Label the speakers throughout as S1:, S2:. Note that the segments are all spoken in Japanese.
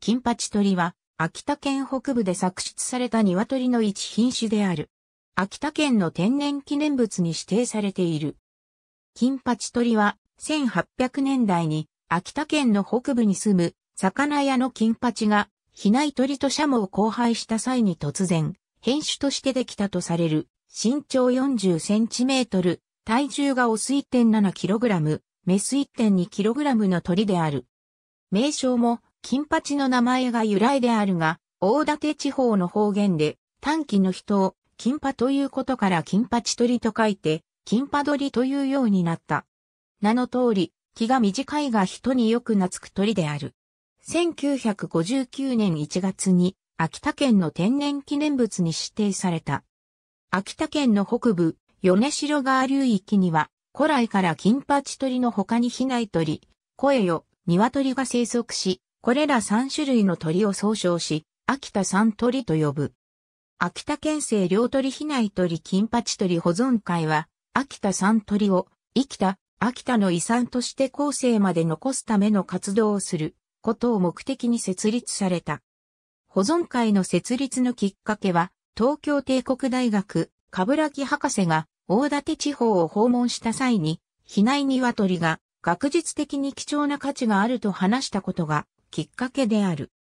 S1: 金八鳥は、秋田県北部で作出された鶏の一品種である。秋田県の天然記念物に指定されている。金八鳥は、1800年代に、秋田県の北部に住む、魚屋の金八が、比内鳥とシャモを交配した際に突然、変種としてできたとされる、身長40センチメートル、体重がオス1 7ラム、メス1 2ラムの鳥である。名称も、金八の名前が由来であるが、大館地方の方言で、短期の人を、金八ということから金八鳥と書いて、金八鳥というようになった。名の通り、気が短いが人によく懐く鳥である。1959年1月に、秋田県の天然記念物に指定された。秋田県の北部、米城川流域には、古来から金八鳥の他に比内鳥、声よ、鶏が生息し、これら3種類の鳥を総称し、秋田三鳥と呼ぶ。秋田県政両鳥比内鳥金八鳥保存会は、秋田三鳥を、生きた、秋田の遺産として後世まで残すための活動をする、ことを目的に設立された。保存会の設立のきっかけは、東京帝国大学、冠城博士が、大館地方を訪問した際に、比内鶏が、学術的に貴重な価値があると話したことがきっかけである。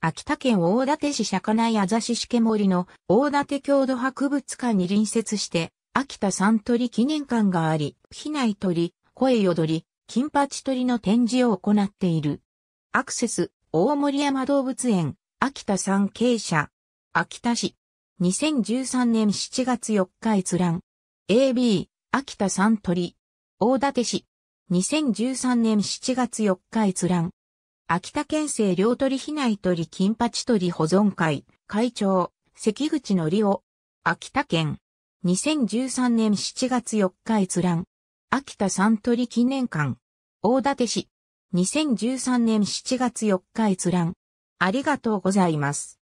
S1: 秋田県大館市釈迦内あざししけ森の大館郷土博物館に隣接して、秋田三鳥記念館があり、避内鳥、声よどり、金八鳥の展示を行っている。アクセス、大森山動物園、秋田産経社、秋田市、2013年7月4日閲覧。AB、秋田三鳥、大館市、2013年7月4日閲覧。秋田県政両取避内取金八取保存会、会長、関口のりお、秋田県、2013年7月4日閲覧、秋田三取記念館、大館市、2013年7月4日閲覧、ありがとうございます。